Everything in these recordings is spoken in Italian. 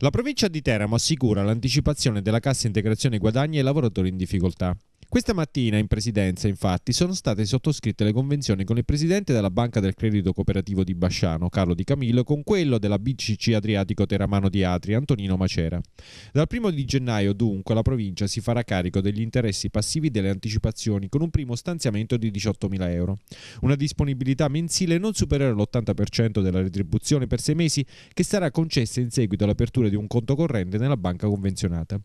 La provincia di Teramo assicura l'anticipazione della cassa integrazione guadagni ai lavoratori in difficoltà. Questa mattina in presidenza, infatti, sono state sottoscritte le convenzioni con il presidente della Banca del Credito Cooperativo di Basciano, Carlo Di Camillo, con quello della BCC Adriatico Teramano di Atri, Antonino Macera. Dal 1 di gennaio, dunque, la provincia si farà carico degli interessi passivi delle anticipazioni con un primo stanziamento di 18.000 euro. Una disponibilità mensile non supererà l'80% della retribuzione per sei mesi, che sarà concessa in seguito all'apertura di un conto corrente nella banca convenzionata.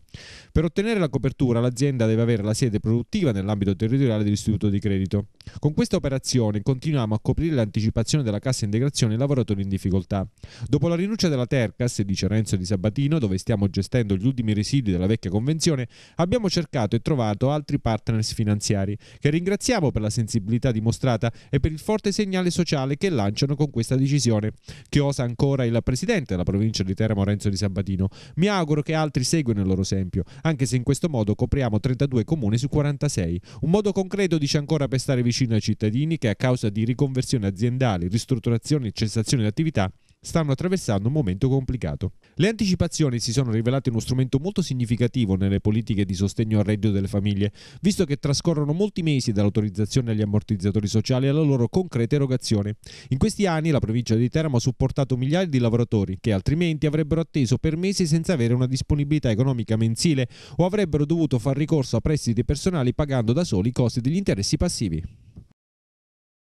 Per ottenere la copertura, l'azienda deve avere la sede produttiva produttiva nell'ambito territoriale dell'istituto di credito. Con questa operazione continuiamo a coprire l'anticipazione della cassa integrazione ai lavoratori in difficoltà. Dopo la rinuncia della Tercas, dice Renzo di Sabatino, dove stiamo gestendo gli ultimi residui della vecchia convenzione, abbiamo cercato e trovato altri partners finanziari, che ringraziamo per la sensibilità dimostrata e per il forte segnale sociale che lanciano con questa decisione, che osa ancora il presidente della provincia di Teramo Renzo di Sabatino. Mi auguro che altri seguano il loro esempio, anche se in questo modo copriamo 32 comuni su 40. 46. Un modo concreto dice ancora per stare vicino ai cittadini che a causa di riconversioni aziendali, ristrutturazioni e cessazioni d'attività stanno attraversando un momento complicato. Le anticipazioni si sono rivelate uno strumento molto significativo nelle politiche di sostegno al reddito delle famiglie, visto che trascorrono molti mesi dall'autorizzazione agli ammortizzatori sociali alla loro concreta erogazione. In questi anni la provincia di Teramo ha supportato migliaia di lavoratori che altrimenti avrebbero atteso per mesi senza avere una disponibilità economica mensile o avrebbero dovuto far ricorso a prestiti personali pagando da soli i costi degli interessi passivi.